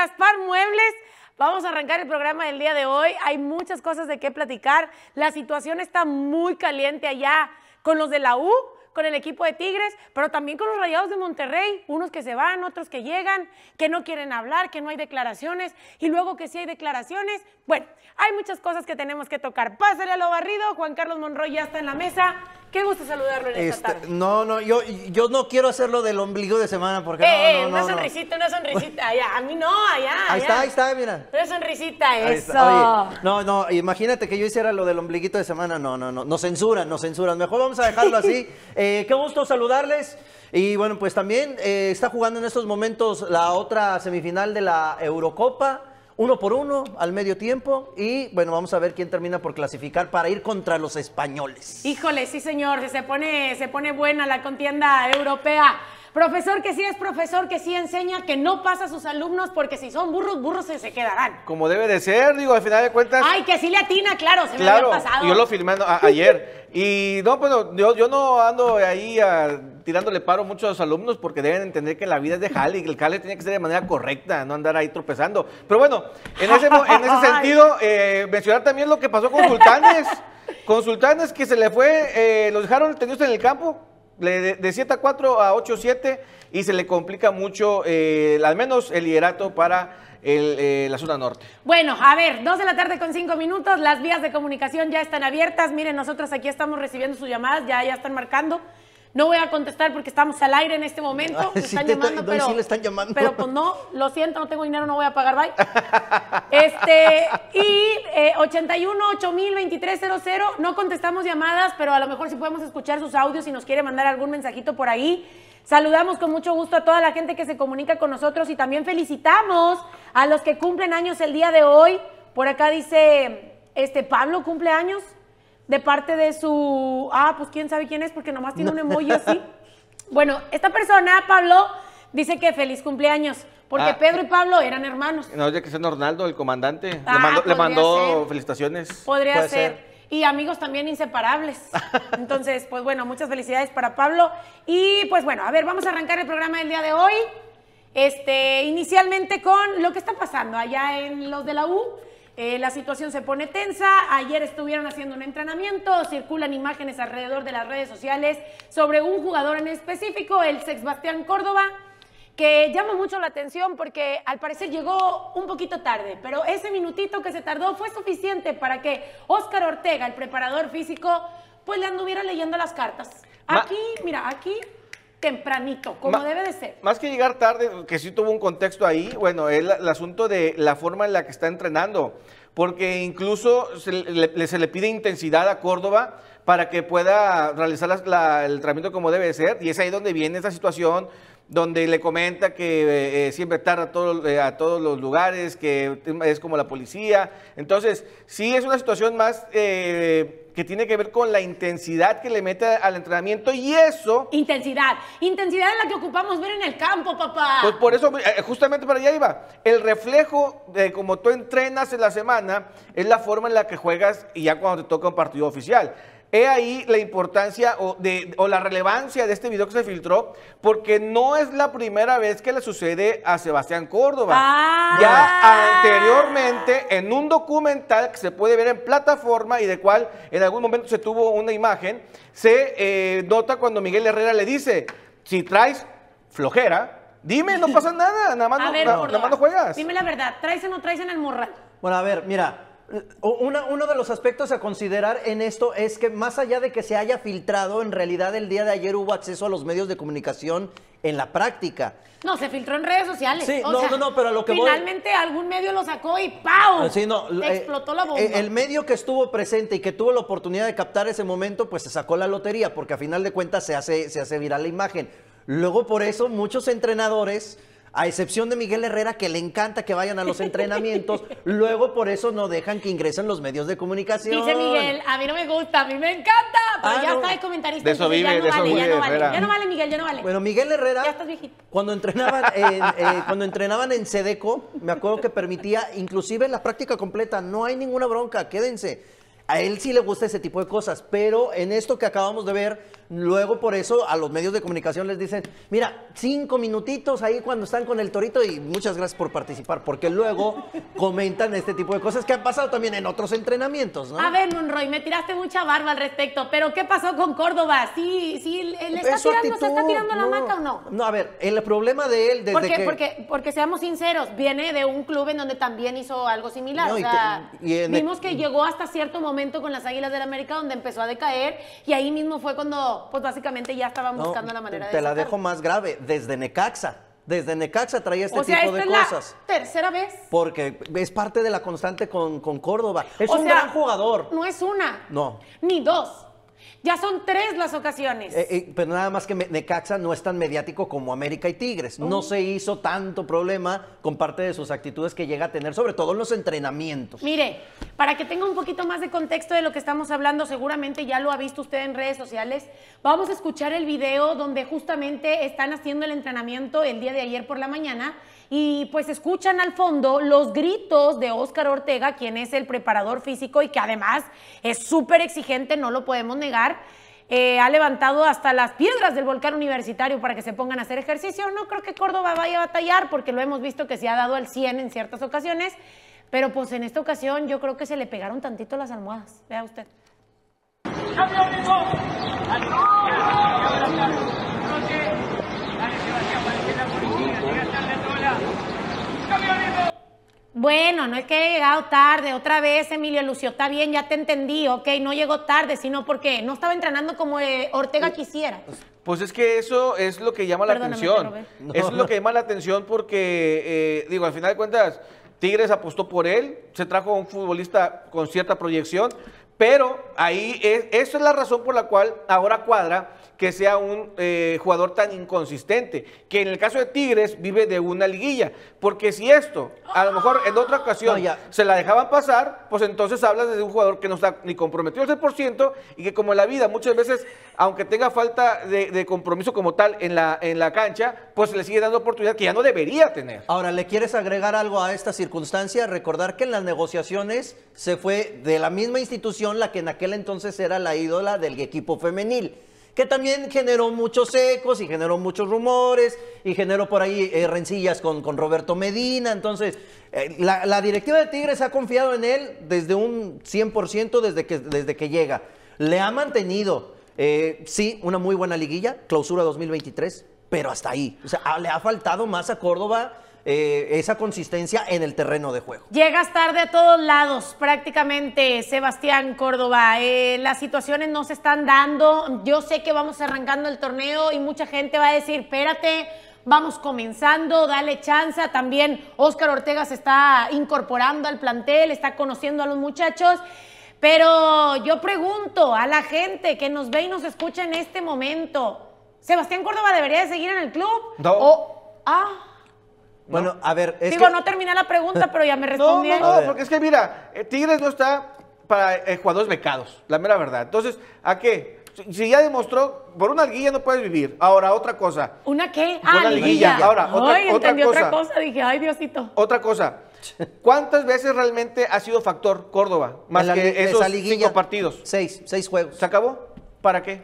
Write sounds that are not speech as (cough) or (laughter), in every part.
Gaspar Muebles. Vamos a arrancar el programa del día de hoy. Hay muchas cosas de qué platicar. La situación está muy caliente allá con los de la U, con el equipo de Tigres, pero también con los Rayados de Monterrey, unos que se van, otros que llegan, que no quieren hablar, que no hay declaraciones y luego que sí hay declaraciones. Bueno, hay muchas cosas que tenemos que tocar. Pásale a lo barrido, Juan Carlos Monroy ya está en la mesa. Qué gusto saludarlo en esta este, tarde. No, no, yo, yo no quiero hacerlo del ombligo de semana porque eh, no, eh, no, una sonrisita, una sonrisita. Allá, a mí no, allá. Ahí está, ahí está, mira. Una sonrisita, eso. no, no, imagínate que yo hiciera lo del ombliguito de semana. No, no, no. Nos censuran, nos censuran. Mejor vamos a dejarlo así. (laughs) Eh, qué gusto saludarles. Y bueno, pues también eh, está jugando en estos momentos la otra semifinal de la Eurocopa uno por uno al medio tiempo y bueno, vamos a ver quién termina por clasificar para ir contra los españoles. Híjole, sí señor, se pone, se pone buena la contienda europea. Profesor que sí es profesor, que sí enseña, que no pasa a sus alumnos, porque si son burros, burros se, quedarán. Como debe de ser, digo, al final de cuentas. Ay, que sí le atina, claro, se claro, me pasado. Yo lo filmé ayer. Y no, bueno, yo, yo no ando ahí ah, tirándole paro mucho a los alumnos porque deben entender que la vida es de jale y que el jale tiene que ser de manera correcta, no andar ahí tropezando. Pero bueno, en ese, (laughs) en ese sentido, eh, mencionar también lo que pasó con Sultanes. Con Sultanes que se le fue, eh, los dejaron tenidos en el campo de, de 7 a 4 a 8 a 7 y se le complica mucho, eh, al menos el liderato para eh, la zona norte. Bueno, a ver, dos de la tarde con cinco minutos, las vías de comunicación ya están abiertas. Miren, nosotros aquí estamos recibiendo sus llamadas, ya, ya están marcando. No voy a contestar porque estamos al aire en este momento. están llamando, pero, le están llamando. Pero pues, no, lo siento, no tengo dinero, no voy a pagar, bye. (laughs) este, y eh, 81 8000 2300, no contestamos llamadas, pero a lo mejor si podemos escuchar sus audios si nos quiere mandar algún mensajito por ahí. Saludamos con mucho gusto a toda la gente que se comunica con nosotros y también felicitamos a los que cumplen años el día de hoy. Por acá dice, este Pablo cumple años de parte de su, ah, pues quién sabe quién es, porque nomás tiene un emoji así. (laughs) Bueno, esta persona, Pablo, dice que feliz cumpleaños, porque ah. Pedro y Pablo eran hermanos. No, ya que sea Ronaldo, el comandante, le ah, mandó, felicitaciones. Podría ser. Y amigos también inseparables. (laughs) Entonces, pues bueno, muchas felicidades para Pablo. Y pues bueno, a ver, vamos a arrancar el programa del día de hoy. Este, inicialmente con lo que está pasando allá en los de la U, eh, la situación se pone tensa. Ayer estuvieron haciendo un entrenamiento, circulan imágenes alrededor de las redes sociales sobre un jugador en específico, el Sebastián Córdoba, que llama mucho la atención porque al parecer llegó un poquito tarde, pero ese minutito que se tardó fue suficiente para que Óscar Ortega, el preparador físico, pues le anduviera leyendo las cartas. Aquí, mira, aquí tempranito, como debe de ser. Más que llegar tarde, que sí tuvo un contexto ahí, bueno, es el, asunto de la forma en la que está entrenando, porque incluso se le, pide intensidad a Córdoba para que pueda realizar la, el tratamiento como debe de ser, y es ahí donde viene esa situación donde le comenta que eh, eh, siempre tarda a, eh, a todos los lugares, que es como la policía. Entonces, sí es una situación más que tiene que ver con la intensidad que le mete al entrenamiento y eso... Intensidad, intensidad es la que ocupamos ver en el campo, papá. Pues por eso, justamente para allá iba. El reflejo de cómo tú entrenas en la semana es la forma en la que juegas y ya cuando te toca un partido oficial. He ahí la importancia o, de, la relevancia de este video que se filtró, porque no es la primera vez que le sucede a Sebastián Córdoba. Ah. Ya anteriormente, en un documental que se puede ver en plataforma y de cual en algún momento se tuvo una imagen, se eh, nota cuando Miguel Herrera le dice, si traes flojera, dime, no pasa nada, nada más, (laughs) juegas. Dime la verdad, ¿traes o no traes en el morral? Bueno, a ver, mira, uno de los aspectos a considerar en esto es que más allá de que se haya filtrado, en realidad el día de ayer hubo acceso a los medios de comunicación en la práctica. No, se filtró en redes sociales. no, no, pero lo que Finalmente algún medio lo sacó y ¡pau! Ah, sí, eh, explotó la eh, bomba. El medio que estuvo presente y que tuvo la oportunidad de captar ese momento, pues se sacó la lotería, porque a final de cuentas se hace, se hace viral la imagen. Luego por eso muchos entrenadores a excepción de Miguel Herrera, que le encanta que vayan a los entrenamientos, (laughs) luego por eso no dejan que ingresen los medios de comunicación. Dice Miguel, a mí no me gusta, a mí me encanta, pero ah, ya no. comentarista. De eso vive, ya no vale, ya no vale, ya no vale, Miguel, ya no vale. Bueno, Miguel Herrera, cuando entrenaban, (laughs) eh, cuando entrenaban en Sedeco, me acuerdo que permitía, inclusive en la práctica completa, no hay ninguna bronca, quédense. A él sí le gusta ese tipo de cosas, pero en esto que acabamos de ver, Luego por eso a los medios de comunicación les dicen, mira, cinco minutitos ahí cuando están con el torito y muchas gracias por participar, porque luego (laughs) comentan este tipo de cosas que han pasado también en otros entrenamientos, ¿no? A ver, Monroy, me tiraste mucha barba al respecto, pero ¿qué pasó con Córdoba? ¿Sí, sí él está tirando, está tirando la manca o no? No, a ver, el problema de él desde Porque, porque seamos sinceros, viene de un club en donde también hizo algo similar. o sea, vimos que llegó hasta cierto momento con las Águilas del América donde empezó a decaer y ahí mismo fue cuando pues básicamente ya estaban buscando la manera de. Te la dejo más grave, desde Necaxa. Desde Necaxa traía este tipo de es cosas. La tercera vez. Porque es parte de la constante con, con Córdoba. Es un gran jugador. No es una. No. Ni dos. Ya son tres las ocasiones. Eh, eh, pero nada más que Necaxa no es tan mediático como América y Tigres. No oh. se hizo tanto problema con parte de sus actitudes que llega a tener, sobre todo en los entrenamientos. Mire, para que tenga un poquito más de contexto de lo que estamos hablando, seguramente ya lo ha visto usted en redes sociales. Vamos a escuchar el video donde justamente están haciendo el entrenamiento el día de ayer por la mañana y pues escuchan al fondo los gritos de Óscar Ortega, quien es el preparador físico y que además es súper exigente, no lo podemos negar. Eh, ha levantado hasta las piedras del volcán universitario para que se pongan a hacer ejercicio. No creo que Córdoba vaya a batallar porque lo hemos visto que se ha dado al 100 en ciertas ocasiones, pero pues en esta ocasión yo creo que se le pegaron tantito las almohadas. Vea usted. bueno, no es que haya llegado tarde, otra vez Emilio Lucio, está bien, ya te entendí, ok, no llegó tarde, sino porque no estaba entrenando como eh, Ortega quisiera. Pues es que eso es lo que llama la atención. eso (laughs) es lo que llama la atención porque, eh, digo, al final de cuentas, Tigres apostó por él, se trajo a un futbolista con cierta proyección, pero ahí es, esa es la razón por la cual ahora Cuadra que sea un eh, jugador tan inconsistente, que en el caso de Tigres vive de una liguilla, porque si esto, a lo mejor en otra ocasión se la dejaban pasar, pues entonces hablas de un jugador que no está ni comprometido al 100% y que como la vida muchas veces, aunque tenga falta de, compromiso como tal en la, en la cancha, pues le sigue dando oportunidad que ya no debería tener. Ahora, ¿le quieres agregar algo a esta circunstancia? Recordar que en las negociaciones se fue de la misma institución la que en aquel entonces era la ídola del equipo femenil que también generó muchos ecos y generó muchos rumores y generó por ahí eh, rencillas con, con, Roberto Medina. Entonces, eh, la, directiva de Tigres ha confiado en él desde un 100% desde que, desde que llega. Le ha mantenido, eh, sí, una muy buena liguilla, clausura 2023, pero hasta ahí. O sea, ah, le ha faltado más a Córdoba eh, esa consistencia en el terreno de juego. Llegas tarde a todos lados prácticamente, Sebastián Córdoba. Eh, las situaciones no se están dando. Yo sé que vamos arrancando el torneo y mucha gente va a decir, espérate, vamos comenzando, dale chance. También Óscar Ortega se está incorporando al plantel, está conociendo a los muchachos. Pero yo pregunto a la gente que nos ve y nos escucha en este momento, ¿Sebastián Córdoba debería de seguir en el club? No. O, ah, bueno, a ver. Es Digo, no terminé la pregunta, pero ya me (laughs) respondieron. No, no, no porque es que mira, eh, Tigres no está para jugadores becados, la mera verdad. Entonces, ¿a qué? Si, ya demostró, por una liguilla no puedes vivir. Ahora, otra cosa. ¿Una qué? Ah, una liguilla. Ahora, otra, ay, entendí cosa. otra cosa. Dije, ay, Diosito. Otra cosa. ¿Cuántas veces realmente ha sido factor Córdoba? Más que esos cinco partidos. Seis, seis juegos. ¿Se acabó? ¿Para qué?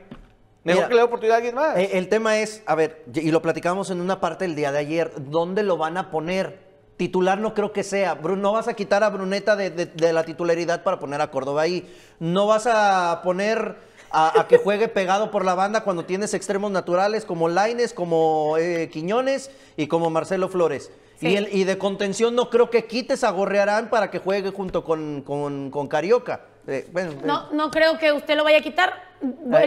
Mejor que le dé oportunidad a alguien más. El tema es, a ver, y lo platicamos en una parte el día de ayer, ¿dónde lo van a poner? Titular no creo que sea. No vas a quitar a Bruneta de, la titularidad para poner a Córdoba ahí. No vas a poner a, que juegue pegado por la banda cuando tienes extremos naturales como Laines, como eh, Quiñones y como Marcelo Flores. Y, de contención no creo que quites a Gorrearán para que juegue junto con, Carioca. Eh, no, eh. no creo que usted lo vaya a quitar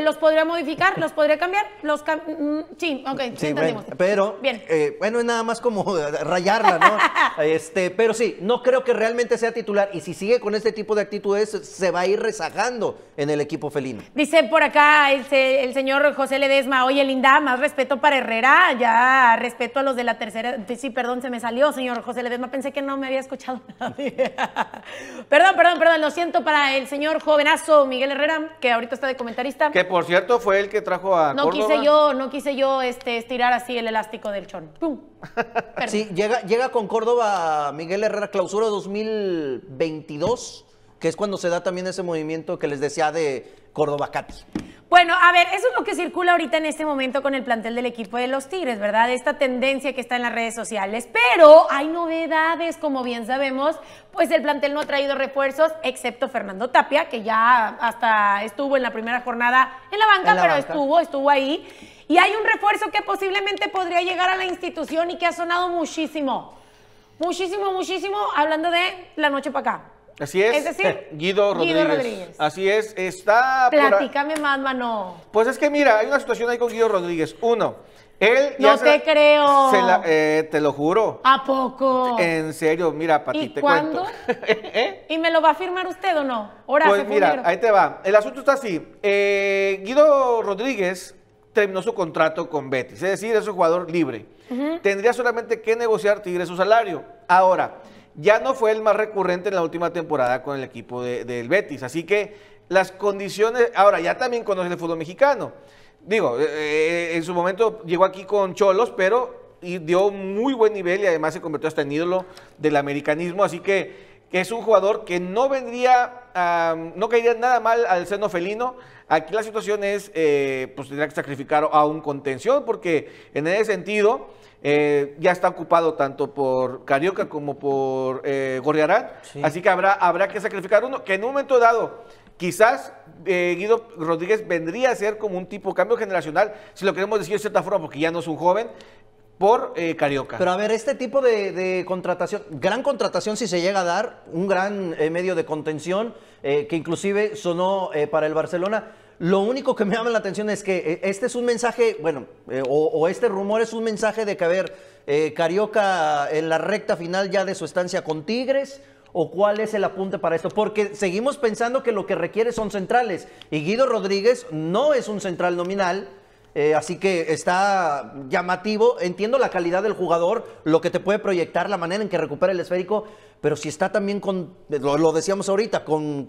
los podría modificar, los podría cambiar, los mm, sí, ok, sí, entendimos. pero Bien. Eh, bueno, es nada más como (laughs) rayarla, ¿no? (laughs) este, pero sí, no creo que realmente sea titular y si sigue con este tipo de actitudes se va a ir rezagando en el equipo felino. Dice por acá el, señor José Ledesma, "Oye, Linda, más respeto para Herrera, ya respeto a los de la tercera, sí, perdón, se me salió, señor José Ledesma, pensé que no me había escuchado. (laughs) perdón, perdón, perdón, lo siento para el señor jovenazo Miguel Herrera que ahorita está de comentario que por cierto fue el que trajo a. No quise yo, no quise yo este, estirar así el elástico del chon. ¡Pum! sí, llega, llega con Córdoba Miguel Herrera, clausura 2022, que es cuando se da también ese movimiento que les decía de Córdoba Cati. Bueno, a ver, eso es lo que circula ahorita en este momento con el plantel del equipo de los Tigres, ¿verdad? Esta tendencia que está en las redes sociales. Pero hay novedades, como bien sabemos, pues el plantel no ha traído refuerzos, excepto Fernando Tapia, que ya hasta estuvo en la primera jornada en la banca, pero estuvo, estuvo ahí. Y hay un refuerzo que posiblemente podría llegar a la institución y que ha sonado muchísimo. Muchísimo, muchísimo, hablando de la noche para acá. Así es. Es decir, (laughs) Guido Rodríguez. Así es, está... Platícame más, mano. Pues es que mira, hay una situación ahí con Guido Rodríguez. Uno, él... No te creo. Eh, te lo juro. ¿A poco? En serio, mira, Pati, ¿Y te cuándo? (laughs) ¿Eh? ¿Y me lo va a firmar usted o no? Ahora. pues mira, ahí te va. El asunto está así. Eh, Guido Rodríguez terminó su contrato con Betis, es decir, es un jugador libre. Tendría solamente que negociar Tigre su salario. Ahora ya no fue el más recurrente en la última temporada con el equipo de, del Betis. Así que las condiciones, ahora ya también conoce el fútbol mexicano. Digo, eh, eh, en su momento llegó aquí con Cholos, pero y dio muy buen nivel y además se convirtió hasta en ídolo del americanismo. Así que que es un jugador que no vendría, no caería nada mal al seno felino. Aquí la situación es, eh, pues tendría que sacrificar a un contención, porque en ese sentido, eh, ya está ocupado tanto por Carioca como por eh, Gorriarán. Así que habrá, habrá que sacrificar uno, que en un momento dado quizás eh, Guido Rodríguez vendría a ser como un tipo de cambio generacional, si lo queremos decir de cierta forma, porque ya no es un joven, por eh, Carioca. Pero a ver, este tipo de, contratación, gran contratación si se llega a dar, un gran eh, medio de contención, que inclusive sonó para el Barcelona. Lo único que me llama la atención es que eh, este es un mensaje, bueno, eh, o, este rumor es un mensaje de que, a ver, eh, Carioca en la recta final ya de su estancia con Tigres, o cuál es el apunte para esto, porque seguimos pensando que lo que requiere son centrales, y Guido Rodríguez no es un central nominal. así que está llamativo. Entiendo la calidad del jugador, lo que te puede proyectar, la manera en que recupera el esférico, pero si está también con, lo, decíamos ahorita, con,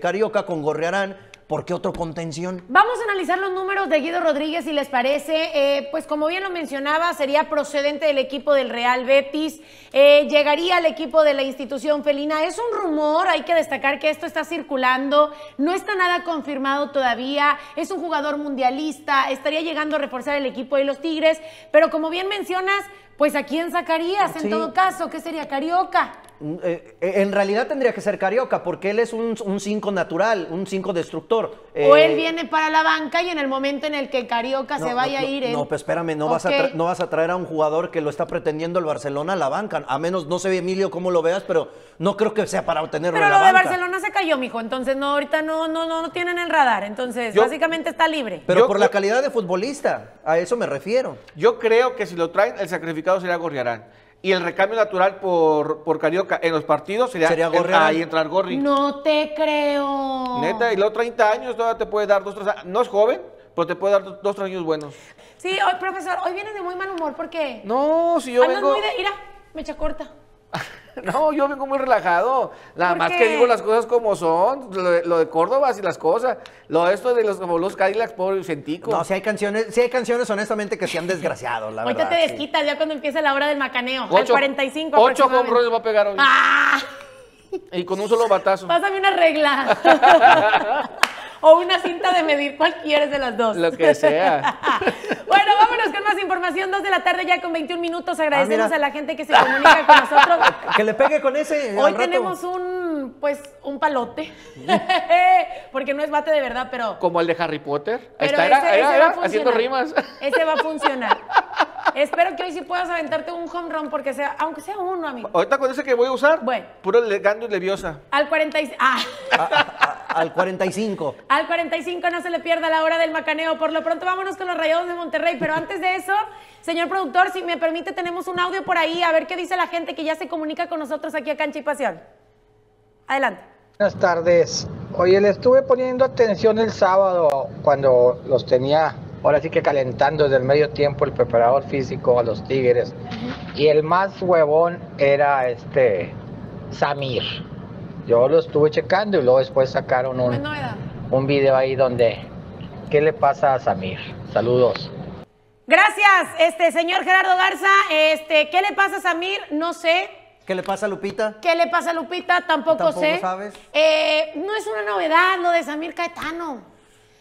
Carioca, con Gorrearán, ¿Por qué otro contención? Vamos a analizar los números de Guido Rodríguez, si les parece. Eh, pues como bien lo mencionaba, sería procedente del equipo del Real Betis, eh, llegaría al equipo de la institución felina. Es un rumor, hay que destacar que esto está circulando, no está nada confirmado todavía, es un jugador mundialista, estaría llegando a reforzar el equipo de los Tigres, pero como bien mencionas, pues a quién sacarías en todo caso, ¿qué sería Carioca? Mm, eh, eh, en realidad tendría que ser Carioca, porque él es un 5 natural, un 5 destructor. o él eh, viene para la banca y en el momento en el que Carioca se vaya a ir. No, pero espérame, no, vas a traer a un jugador que lo está pretendiendo el Barcelona a la banca. A menos, no sé, Emilio, cómo lo veas, pero no creo que sea para obtenerlo. Pero lo de Barcelona se cayó, mijo. Entonces, no, ahorita no, no, no, tienen el radar. Entonces, básicamente está libre. Pero por la calidad de futbolista, a eso me refiero. Yo creo que si lo traen, el sacrificio sería Gorriarán. Y el recambio natural por, por Carioca en los partidos sería, Gorriarán? ahí entrar Gorri. No te creo. Neta, y los 30 años todavía te puede dar dos, No es joven, pero te puede dar dos, años buenos. Sí, hoy, profesor, hoy vienes de muy mal humor porque. No, si yo. vengo... muy de. Mira, mecha corta. (laughs) (laughs) No, yo vengo muy relajado. Nada más que digo las cosas como son. Lo de, Córdoba, y las cosas. Lo de esto de los, como los Cadillacs pobre Vicentico. No, si hay canciones, si hay canciones honestamente que se han desgraciado, la verdad. Ahorita te desquitas ya cuando empieza la hora del macaneo. al 45 Ocho va a pegar hoy. ¡Ah! (laughs) Y con un solo batazo. Pásame una regla. (laughs) o una cinta de medir, Cualquiera de las dos. Lo que sea. (laughs) bueno, vámonos con más información. Dos de la tarde ya con 21 minutos. Ah, Agradecemos a la gente que se comunica con nosotros. Que le pegue con ese. Hoy tenemos un, pues, un palote. Porque no es bate de verdad, pero. Como el de Harry Potter. Pero ese, era, era, haciendo rimas. Ese va a funcionar. Espero que hoy sí puedas aventarte un home run, porque sea, aunque sea uno, amigo. Ahorita con ese que voy a usar, bueno. puro legando y leviosa. Al 45. Ah. al 45. Al 45 no se le pierda la hora del macaneo. Por lo pronto, vámonos con los rayados de Monterrey. Pero antes de eso, señor productor, si me permite, tenemos un audio por ahí, a ver qué dice la gente que ya se comunica con nosotros aquí a Cancha y Pasión. Adelante. Buenas tardes. Oye, le estuve poniendo atención el sábado cuando los tenía ahora sí que calentando desde el medio tiempo el preparador físico a los Tigres. Y el más huevón era este Samir. Yo lo estuve checando y luego después sacaron un, video ahí donde, ¿qué le pasa a Samir? Saludos. Gracias, este señor Gerardo Garza, este, ¿qué le pasa a Samir? No sé, ¿Qué le pasa a Lupita? ¿Qué le pasa a Lupita? Tampoco, sé. sabes. Eh, no es una novedad lo de Samir Caetano.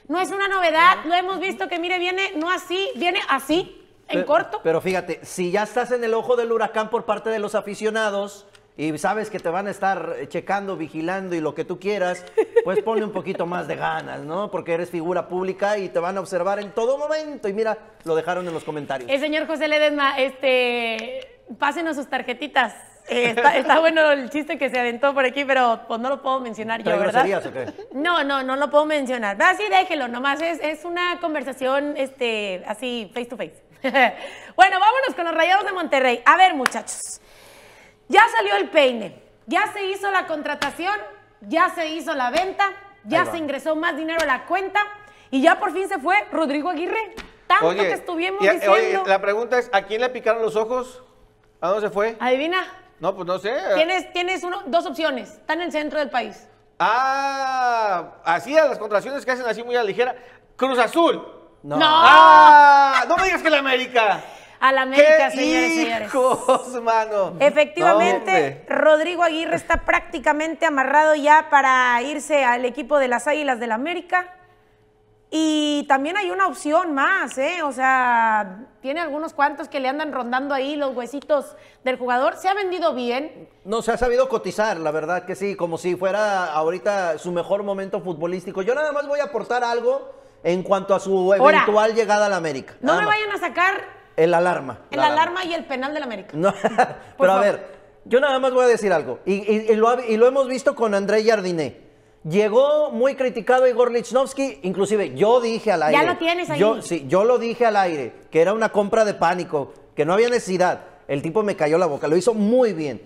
No es una novedad, lo hemos visto que, mire, viene no así, viene así, en corto. Pero fíjate, si ya estás en el ojo del huracán por parte de los aficionados y sabes que te van a estar eh, checando, vigilando y lo que tú quieras, pues ponle un poquito más de ganas, ¿no? Porque eres figura pública y te van a observar en todo momento. Y mira, lo dejaron en los comentarios. El señor José Ledesma, este, pásenos sus tarjetitas está, bueno el chiste que se aventó por aquí, pero pues, no lo puedo mencionar yo, ¿verdad? O qué? No, no, no lo puedo mencionar. así déjelo, nomás es, es una conversación este, así face to face. (laughs) bueno, vámonos con los rayados de Monterrey. A ver, muchachos. Ya salió el peine, ya se hizo la contratación, ya se hizo la venta, ya se ingresó más dinero a la cuenta y ya por fin se fue Rodrigo Aguirre. Tanto que estuvimos Oye, la pregunta es: ¿a quién le picaron los ojos? ¿A dónde se fue? Adivina. No, pues no sé. Tienes, tienes uno, dos opciones. Están en el centro del país. Ah, así a las contracciones que hacen así muy a la ligera. Cruz Azul. No. No. Ah, no me digas que la América. A la América, señores, hijos, mano! Efectivamente, Rodrigo Aguirre está prácticamente amarrado ya para irse al equipo de las Águilas del la América. Y también hay una opción más, ¿eh? O sea, tiene algunos cuantos que le andan rondando ahí los huesitos del jugador. Se ha vendido bien. No, se ha sabido cotizar, la verdad que sí, como si fuera ahorita su mejor momento futbolístico. Yo nada más voy a aportar algo en cuanto a su eventual llegada a la América. no me vayan a sacar. El alarma. El alarma. y el penal del América. (laughs) pero a ver, yo nada más voy a decir algo. Y, lo, y lo hemos visto con André Jardiné. Llegó muy criticado Igor Lichnowsky, inclusive yo dije al aire. Ya lo tienes ahí. Yo, sí, yo lo dije al aire, que era una compra de pánico, que no había necesidad. El tipo me cayó la boca, lo hizo muy bien.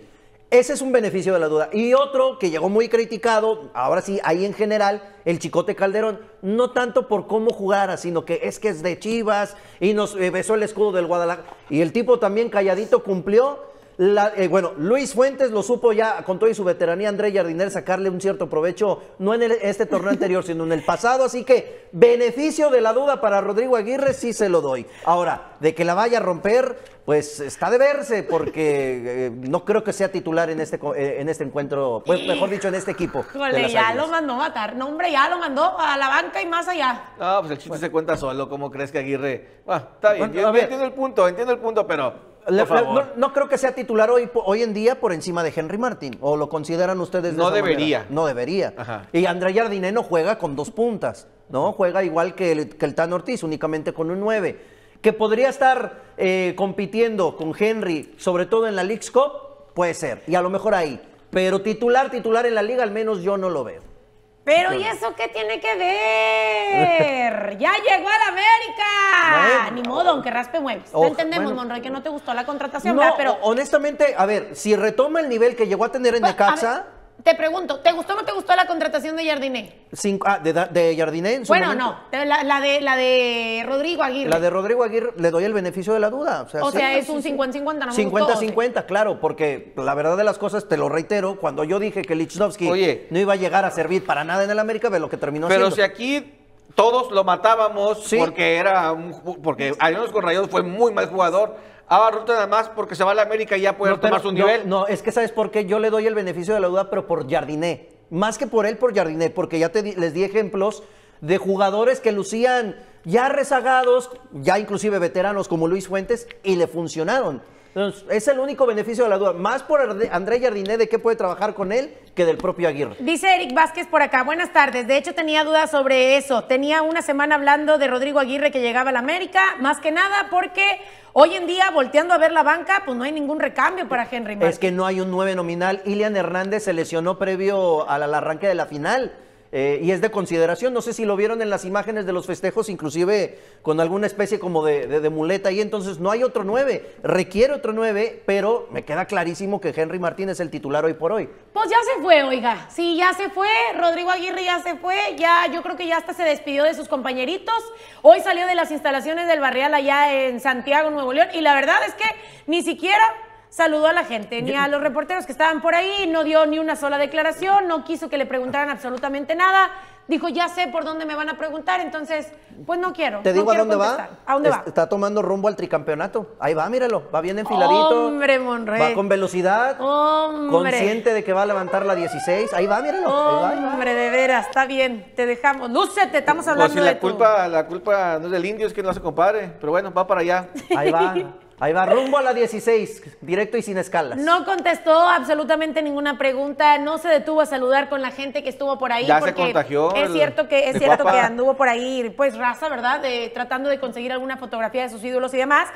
Ese es un beneficio de la duda. Y otro que llegó muy criticado, ahora sí, ahí en general, el Chicote Calderón, no tanto por cómo jugara, sino que es que es de Chivas y nos eh, besó el escudo del Guadalajara. Y el tipo también calladito cumplió eh, bueno, Luis Fuentes lo supo ya con toda y su veteranía, André Jardiner, sacarle un cierto provecho, no en este torneo (laughs) anterior, sino en el pasado. Así que beneficio de la duda para Rodrigo Aguirre, sí se lo doy. Ahora, de que la vaya a romper, pues está de verse, porque eh, no creo que sea titular en este, eh, en este encuentro, pues, mejor dicho, en este equipo. ya lo mandó a matar. No, hombre, ya lo mandó a la banca y más allá. Ah, pues el chiste se cuenta solo. ¿Cómo crees que Aguirre? está bien, entiendo el punto, entiendo el punto, pero no, creo que sea titular hoy, hoy en día por encima de Henry Martin. ¿O lo consideran ustedes No debería. No debería. Y André Jardine no juega con dos puntas, ¿no? Juega igual que el, Tan Ortiz, únicamente con un 9. Que podría estar eh, compitiendo con Henry, sobre todo en la League's Cup, puede ser. Y a lo mejor ahí. Pero titular, titular en la liga, al menos yo no lo veo. Pero ¿y eso qué tiene que ver? (laughs) ¡Ya llegó a la América! Ni modo, aunque raspe huevos. No entendemos, Monroy, que no te gustó la contratación, no, Pero honestamente, a ver, si retoma el nivel que llegó a tener en pues, Necaxa, te pregunto, ¿te gustó o no te gustó la contratación de Jardiné? ah, de, de Jardiné Bueno, no, la, de, la de Rodrigo Aguirre. La de Rodrigo Aguirre le doy el beneficio de la duda. O sea, es un 50-50, ¿no? 50-50, claro, porque la verdad de las cosas, te lo reitero, cuando yo dije que Lichnowsky no iba a llegar a servir para nada en el América, ve lo que terminó pero Pero si aquí todos lo matábamos porque era un, porque con Rayados fue muy mal jugador abarrota ah, nada más porque se va a la América y ya puede tomar su nivel. No, es que ¿sabes por qué? Yo le doy el beneficio de la duda, pero por Jardiné. Más que por él, por Jardiné, porque ya te les di ejemplos de jugadores que lucían ya rezagados, ya inclusive veteranos como Luis Fuentes, y le funcionaron. Entonces, es el único beneficio de la duda. Más por André Jardiné de qué puede trabajar con él que del propio Aguirre. Dice Eric Vázquez por acá, buenas tardes. De hecho, tenía dudas sobre eso. Tenía una semana hablando de Rodrigo Aguirre que llegaba a la América, más que nada porque hoy en día, volteando a ver la banca, pues no hay ningún recambio para Henry Es que no hay un nueve nominal. Ilian Hernández se lesionó previo al arranque de la final. Eh, y es de consideración. No sé si lo vieron en las imágenes de los festejos, inclusive con alguna especie como de, muleta y entonces no hay otro 9, requiere otro 9, pero me queda clarísimo que Henry Martínez es el titular hoy por hoy. Pues ya se fue, oiga, sí, ya se fue, Rodrigo Aguirre ya se fue, ya yo creo que ya hasta se despidió de sus compañeritos, hoy salió de las instalaciones del barrial allá en Santiago, Nuevo León, y la verdad es que ni siquiera saludó a la gente ni a los reporteros que estaban por ahí, no dio ni una sola declaración, no quiso que le preguntaran absolutamente nada. Dijo, ya sé por dónde me van a preguntar, entonces, pues no quiero. ¿Te digo a dónde va? ¿A dónde va? Está tomando rumbo al tricampeonato. Ahí va, míralo, va bien enfiladito. Hombre, Va con velocidad. Hombre. Consciente de que va a levantar la 16. Ahí va, míralo. Ahí va, Hombre, de veras, está bien. Te dejamos. Lúcete, estamos pues hablando de si la culpa, la culpa no es del indio, es que no se compare, Pero bueno, va para allá. Ahí va. (laughs) Ahí va, rumbo a la 16, directo y sin escalas. No contestó absolutamente ninguna pregunta, no se detuvo a saludar con la gente que estuvo por ahí. Ya porque se contagió. Es cierto, que, es cierto que anduvo por ahí, pues raza, ¿verdad? tratando de conseguir alguna fotografía de sus ídolos y demás.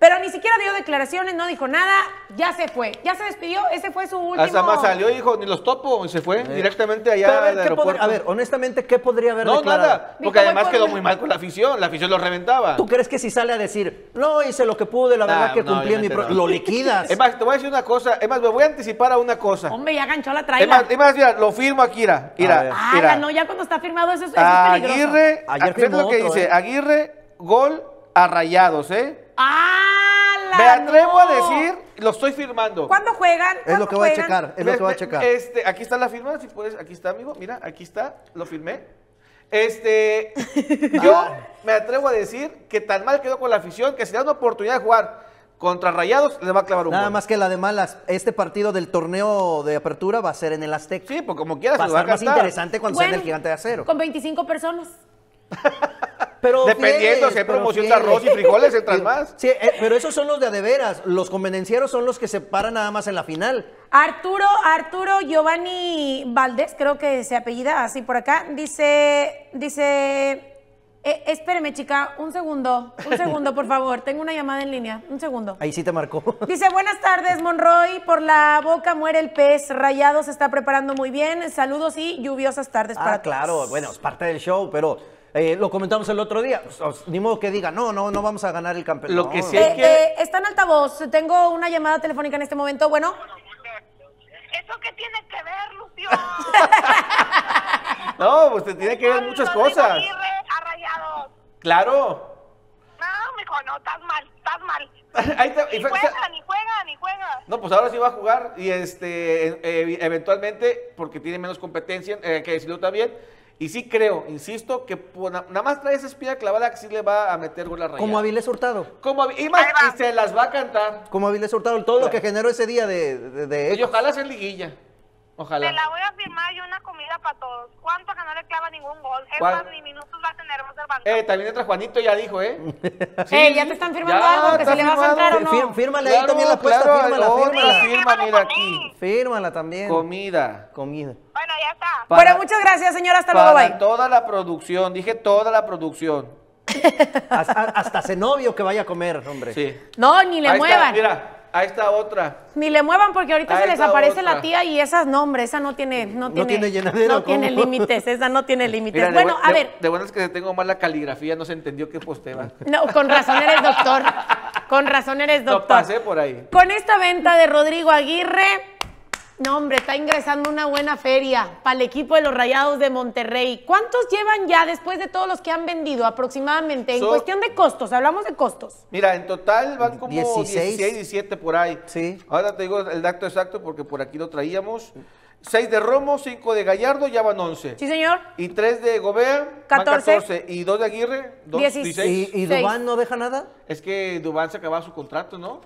Pero ni siquiera dio declaraciones, no dijo nada, ya se fue. Ya se despidió, ese fue su último. Hasta más salió y dijo, ni los topo, y se fue eh. directamente allá a ver, aeropuerto. A ver, honestamente, ¿qué podría haber no, declarado? No, nada, porque además quedó muy mal con la afición, la afición lo reventaba. ¿Tú crees que si sale a decir, no hice lo que pude, la verdad ah, que cumplí mi... Lo liquidas. Es más, te voy a decir una cosa, es más, me voy a anticipar a una cosa. Hombre, ya ganchó la traída. Es más, mira, lo firmo aquí, mira, mira. Ah, ya no, ya cuando está firmado eso, eso es peligroso. Aguirre, lo que dice, ¿eh? Aguirre, gol a rayados, ¿eh? ¡Ah! Me ah, atrevo a decir, lo estoy firmando. ¿Cuándo juegan? es lo que voy a checar, es lo que voy a checar. Este, aquí está la firma, si puedes, aquí está, amigo, mira, aquí está, lo firmé. Este, (laughs) yo ah. me atrevo a decir que tan mal quedó con la afición que si le dan una oportunidad de jugar contra Rayados le va a clavar un Nada más que la de malas, este partido del torneo de apertura va a ser en el Azteca. Sí, pues como quieras. Va a más interesante cuando sea en el Gigante de Acero. Con 25 personas. (laughs) pero Dependiendo si hay promoción de arroz y frijoles, entras más. Sí, eh, pero esos son los de adeveras. Los convenencieros son los que se paran nada más en la final. Arturo, Arturo Giovanni Valdés, creo que se apellida así por acá, dice, dice, eh, espéreme, chica, un segundo, un segundo, por favor. (laughs) Tengo una llamada en línea, un segundo. Ahí sí te marcó. (laughs) Dice, buenas tardes, Monroy. Por la boca muere el pez. Rayado se está preparando muy bien. Saludos y lluviosas tardes ah, para claro. Ah, Claro, bueno, es parte del show, pero eh, lo comentamos el otro día. ni modo que diga, no, no, no vamos a ganar el campeonato. Lo que eh, eh, está en altavoz. Tengo una llamada telefónica en este momento. Bueno. ¿Eso qué tiene que ver, Lucio? (laughs) no, pues tiene que ver muchas cosas. Claro. No, mijo, no, estás mal, estás mal. (laughs) ni juega, ni juega, ni juega. No, pues ahora sí va a jugar y este, eventualmente, porque tiene menos competencia, que si que decirlo también, y sí creo, insisto, que nada más trae esa espina clavada que sí le va a meter gol a rayada. Como Avilés Hurtado. Como, y, más, se las va a cantar. Como Avilés Hurtado, todo lo que generó ese día de, de, de... y ojalá sea liguilla. Ojalá. Te la voy a firmar y una comida para todos. ¿Cuánto que no le clava ningún gol? Es más, ni minutos va a tener Eh, también entra Juanito, ya dijo, ¿eh? (laughs) eh, ya te están firmando algo, que si le vas a entrar o no. ahí también la apuesta, claro, fírmala, fírmala. mira aquí. Fírmala también. Comida. Comida. Bueno, ya está. bueno, muchas gracias, señora. Hasta luego, bye. toda la producción, dije toda la producción. (laughs) hasta, hasta, novio que vaya a comer, hombre. Sí. No, ni le muevan. mira. Ahí está otra. Ni le muevan porque ahorita se les aparece la tía y esas nombres esa no tiene no, no tiene, No tiene límites, esa no tiene límites. bueno, a ver. De, buenas que se tengo mala caligrafía, no se entendió qué posteba. No, con razón eres doctor. con razón eres doctor. No pasé por ahí. Con esta venta de Rodrigo Aguirre no, hombre, está ingresando una buena feria para el equipo de los Rayados de Monterrey. ¿Cuántos llevan ya después de todos los que han vendido aproximadamente? En cuestión de costos, hablamos de costos. Mira, en total van como 16, 17 por ahí. Sí. Ahora te digo el dato exacto porque por aquí lo traíamos. 6 de Romo, 5 de Gallardo, ya van 11. Sí, señor. Y 3 de Gobea, 14. Y 2 de Aguirre, 16. ¿Y, y Dubán no deja nada? Es que Dubán se acababa su contrato, ¿no?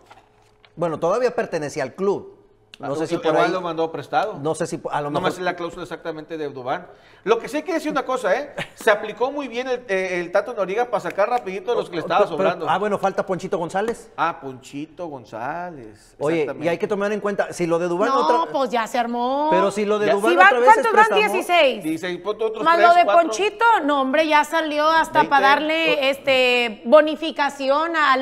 Bueno, todavía pertenecía al club. No sé si por ahí, lo mandó prestado. No sé si a lo mejor. No me sé la cláusula exactamente de Dubán. Lo que sí hay que decir una cosa, ¿eh? Se aplicó muy bien el, eh, el Tato Noriga para sacar rapidito los que le estaba sobrando. ah, bueno, falta Ponchito González. Ah, Ponchito González. Oye, y hay que tomar en cuenta, si lo de Dubán no, pues ya se armó. Pero si lo de Dubán si ¿Cuántos van? 16. 16 otros Más lo de Ponchito, no, hombre, ya salió hasta para darle este bonificación a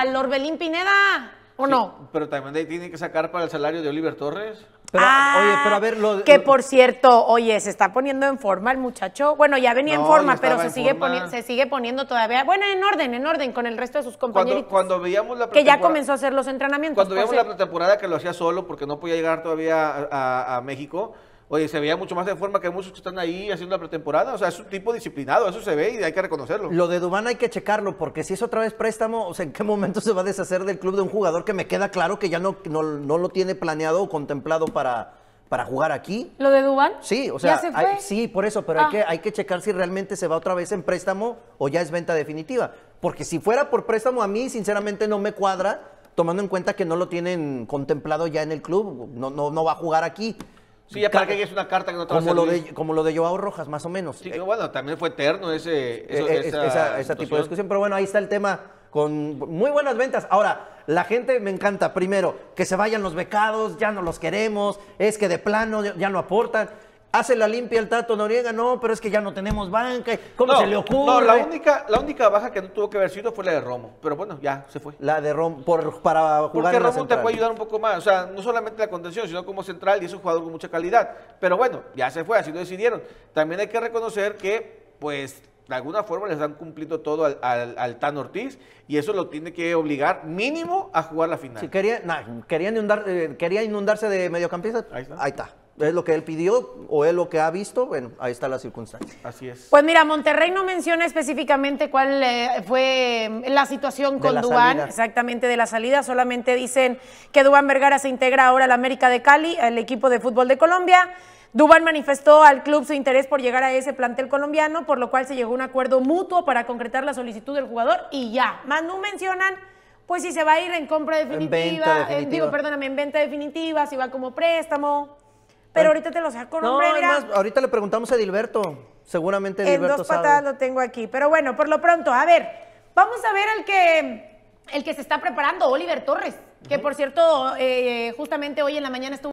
al Orbelín Pineda. ¿O no? Pero también tiene que sacar para el salario de Oliver Torres. Pero, ah, que por cierto, oye, se está poniendo en forma el muchacho. Bueno, ya venía en forma, pero se sigue, se sigue poniendo todavía. Bueno, en orden, en orden con el resto de sus compañeros. Cuando, veíamos la que ya comenzó a hacer los entrenamientos. Cuando veíamos la pretemporada que lo hacía solo porque no podía llegar todavía a México Oye, se veía mucho más de forma que muchos que están ahí haciendo la pretemporada. O sea, es un tipo disciplinado, eso se ve y hay que reconocerlo. Lo de Dubán hay que checarlo, porque si es otra vez préstamo, o sea, ¿en qué momento se va a deshacer del club de un jugador que me queda claro que ya no, no, lo tiene planeado o contemplado para, para jugar aquí. ¿Lo de Dubán? Sí, o sea, ¿Ya se fue? sí, por eso, pero hay, ah. que, hay que checar si realmente se va otra vez en préstamo o ya es venta definitiva. Porque si fuera por préstamo, a mí sinceramente no me cuadra, tomando en cuenta que no lo tienen contemplado ya en el club, no, no, no va a jugar aquí. Sí, ya que es una carta que no como lo de, Como lo de Joao Rojas, más o menos. Sí, eh, bueno, también fue eterno ese, eh, eh, tipo de discusión. Pero bueno, ahí está el tema con muy buenas ventas. Ahora, la gente me encanta, primero, que se vayan los becados, ya no los queremos, es que de plano ya no aportan. Hace la limpia el Tato Noriega, no, pero es que ya no tenemos banca. ¿Cómo se le ocurre? No, la única, baja que no tuvo que haber sido fue la de Romo. Pero bueno, ya se fue. La de Romo por, para jugar Porque Romo te puede ayudar un poco más. O sea, no solamente la contención, sino como central y es un jugador con mucha calidad. Pero bueno, ya se fue, así lo decidieron. También hay que reconocer que, pues, de alguna forma les han cumplido todo al, al, Tan Ortiz y eso lo tiene que obligar mínimo a jugar la final. Si eh, quería, inundarse de mediocampistas. Ahí está es lo que él pidió o es lo que ha visto, bueno, ahí está la circunstancia. Así es. Pues mira, Monterrey no menciona específicamente cuál eh, fue eh, la situación con Dubán, exactamente de la salida, solamente dicen que Dubán Vergara se integra ahora al América de Cali, al equipo de fútbol de Colombia. Dubán manifestó al club su interés por llegar a ese plantel colombiano, por lo cual se llegó a un acuerdo mutuo para concretar la solicitud del jugador y ya. Más no mencionan pues si se va a ir en compra definitiva, digo, perdóname, en venta definitiva, si va como préstamo. Pero ahorita te lo saco, no, hombre, ahorita le preguntamos a Dilberto. Seguramente Dilberto En dos patadas lo tengo aquí. Pero bueno, por lo pronto, a ver, vamos a ver el que, el que se está preparando, Oliver Torres, que por cierto, eh, justamente hoy en la mañana estuvo.